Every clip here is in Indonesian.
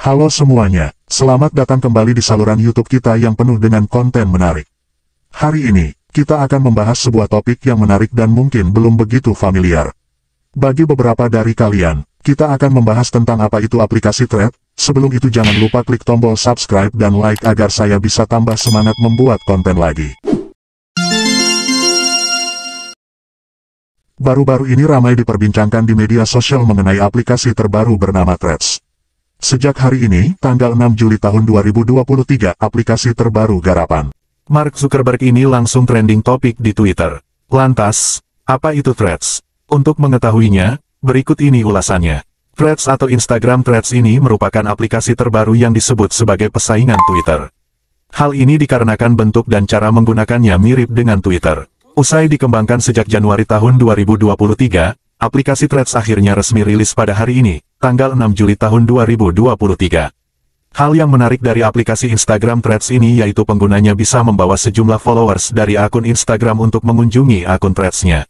Halo semuanya, selamat datang kembali di saluran YouTube kita yang penuh dengan konten menarik. Hari ini, kita akan membahas sebuah topik yang menarik dan mungkin belum begitu familiar. Bagi beberapa dari kalian, kita akan membahas tentang apa itu aplikasi Thread, sebelum itu jangan lupa klik tombol subscribe dan like agar saya bisa tambah semangat membuat konten lagi. Baru-baru ini ramai diperbincangkan di media sosial mengenai aplikasi terbaru bernama Threads. Sejak hari ini, tanggal 6 Juli tahun 2023, aplikasi terbaru garapan. Mark Zuckerberg ini langsung trending topik di Twitter. Lantas, apa itu Threads? Untuk mengetahuinya, berikut ini ulasannya. Threads atau Instagram Threads ini merupakan aplikasi terbaru yang disebut sebagai pesaingan Twitter. Hal ini dikarenakan bentuk dan cara menggunakannya mirip dengan Twitter. Usai dikembangkan sejak Januari tahun 2023, aplikasi Threads akhirnya resmi rilis pada hari ini, tanggal 6 Juli tahun 2023. Hal yang menarik dari aplikasi Instagram Threads ini yaitu penggunanya bisa membawa sejumlah followers dari akun Instagram untuk mengunjungi akun Threads-nya.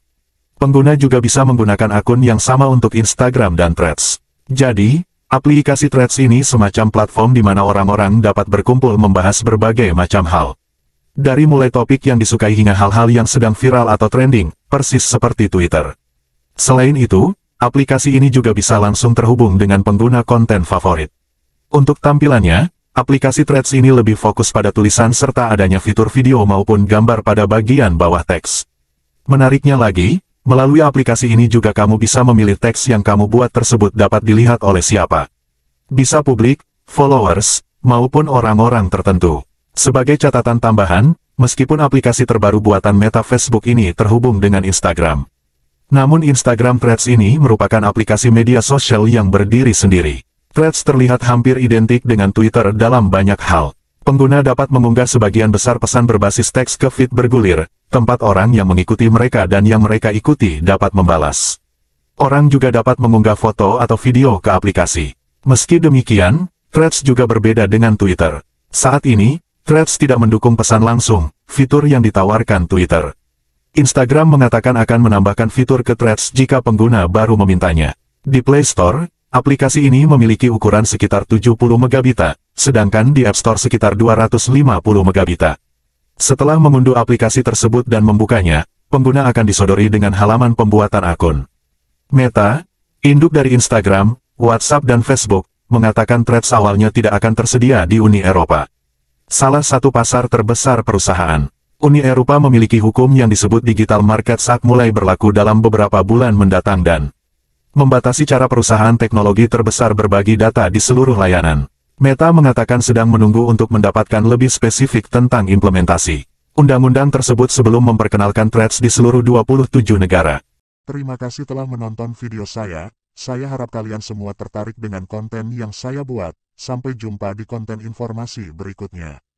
Pengguna juga bisa menggunakan akun yang sama untuk Instagram dan Threads. Jadi, aplikasi Threads ini semacam platform di mana orang-orang dapat berkumpul membahas berbagai macam hal. Dari mulai topik yang disukai hingga hal-hal yang sedang viral atau trending, persis seperti Twitter. Selain itu, Aplikasi ini juga bisa langsung terhubung dengan pengguna konten favorit. Untuk tampilannya, aplikasi Threads ini lebih fokus pada tulisan serta adanya fitur video maupun gambar pada bagian bawah teks. Menariknya lagi, melalui aplikasi ini juga kamu bisa memilih teks yang kamu buat tersebut dapat dilihat oleh siapa. Bisa publik, followers, maupun orang-orang tertentu. Sebagai catatan tambahan, meskipun aplikasi terbaru buatan Meta Facebook ini terhubung dengan Instagram, namun Instagram Threads ini merupakan aplikasi media sosial yang berdiri sendiri. Threads terlihat hampir identik dengan Twitter dalam banyak hal. Pengguna dapat mengunggah sebagian besar pesan berbasis teks ke feed bergulir, tempat orang yang mengikuti mereka dan yang mereka ikuti dapat membalas. Orang juga dapat mengunggah foto atau video ke aplikasi. Meski demikian, Threads juga berbeda dengan Twitter. Saat ini, Threads tidak mendukung pesan langsung, fitur yang ditawarkan Twitter. Instagram mengatakan akan menambahkan fitur ke Threads jika pengguna baru memintanya. Di Play Store, aplikasi ini memiliki ukuran sekitar 70 megabita, sedangkan di App Store sekitar 250 megabita. Setelah mengunduh aplikasi tersebut dan membukanya, pengguna akan disodori dengan halaman pembuatan akun. Meta, induk dari Instagram, WhatsApp dan Facebook, mengatakan Threads awalnya tidak akan tersedia di Uni Eropa. Salah satu pasar terbesar perusahaan. Uni Eropa memiliki hukum yang disebut Digital Market saat mulai berlaku dalam beberapa bulan mendatang dan membatasi cara perusahaan teknologi terbesar berbagi data di seluruh layanan. Meta mengatakan sedang menunggu untuk mendapatkan lebih spesifik tentang implementasi. Undang-undang tersebut sebelum memperkenalkan threads di seluruh 27 negara. Terima kasih telah menonton video saya. Saya harap kalian semua tertarik dengan konten yang saya buat. Sampai jumpa di konten informasi berikutnya.